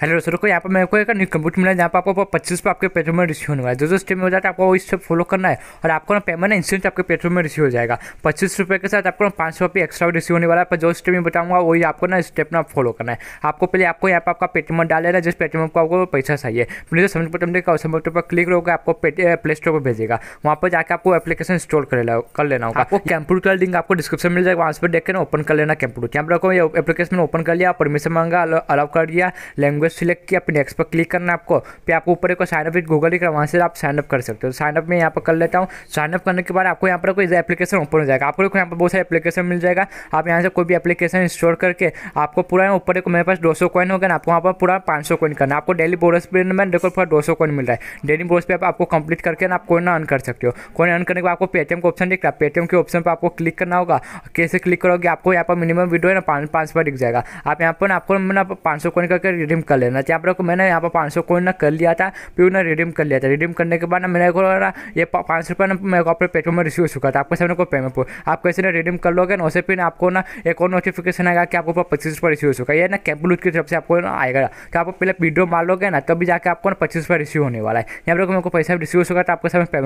hello दोस्तों देखो यहाँ पर मेरे को एक न्यू कंप्यूटर मिला है जहाँ पर आपको पच्चीस पर आपके पेट्रोल में रिसीव होने वाला है जो जो स्टेप में हो जाता है आपको इससे फॉलो करना है और आपको ना पेमेंट इंस्टेंट आपके पेट्रोल में रिसीव हो जाएगा पच्चीस रुपये के साथ आपको ना पाँच सौ एक्स्ट्रा रिसीव होने वाला है पर जो स्टेप में बताऊँगा वही आपको ना स्टेप ना फॉलो करना है आपको पहले आपको यहाँ पर आपका पेटीएम डाल लेना जिस पेटीएम को आपको पैसा चाहिए मुझे समझ तो पटम देखा समझ पर क्लिक रहोगे आपको प्ले स्टोर पर भेजेगा वहाँ पर जाकर आपको एप्लीकेशन इंस्टॉल कर लेना होगा आपको कंप्यूटर का लिंक आपको डिस्क्रिप्शन मिल जाएगा वहाँ पर देख के ना ओपन कर लेना कंप्यूटर यहाँ पर आपको एप्लीकेशन ओपन कर लिया परमिशन मांगा अलाउ कर दिया लैंग्वेज गूगल सिलेक्ट किया फिर नेक्स्ट पर क्लिक करना आपको फिर आपको ऊपर एक साइनअप विद गूगल लिखा वहाँ से आप साइनअप कर सकते हो साइनअप तो में यहाँ पर कर लेता हूँ साइनअप करने के बाद आपको यहाँ पर कोई एप्लीकेशन ओपन हो जाएगा आपको यहाँ पर बहुत सारे एप्लीकेशन मिल जाएगा आप यहाँ से कोई भी एप्लीकेशन इंस्टॉल करके आपको पूरा ऊपर एक मेरे पास दो सौ कॉइन होगा ना आपको वहाँ पर पूरा पाँच सौ कॉइन करना आपको डेली बोनस पे मैं देखो पूरा दो सौ कॉइन मिल रहा है डेली बोनस पे आपको कंप्लीट करके ना आप कोई ना अन कर सकते हो कोई अन करने के बाद आपको पेटीएम का ऑप्शन दिख रहा है पेटीएम के ऑप्शन पर आपको क्लिक करना होगा कैसे क्लिक करोगे आपको यहाँ पर मिनिमम वीडियो है ना पाँच पाँच पर दिख जाएगा आप यहाँ पर आपको ना पाँच सौ कॉइन करके रिडीम कर कर लेना चाहिए आप लोग को मैंने यहाँ पर पाँच सौ ना कर लिया था फिर उन्हें रिडीम कर लिया था रिडीम करने के बाद ना मेरे को ना ये पाँच सौ रुपये ना मेरे को अपने पेटीएम में रिसीव हो चुका था आपको सामने को पेमेंट पर आप कैसे ना रिडीम कर लोगे ना उसे फिर आपको ना एक और नोटिफिकेशन आएगा कि आपको पच्चीस रुपये रिसीव हो चुका है ना कैंपलूज की तरफ से आपको आएगा तो आप पहले वीडियो मार लोगे ना तभी जाकर आपको ना पच्चीस रुपये रिसीव होने वाला है यहाँ पर मेरे को पैसा रिसीव हो चुका था आपके सामने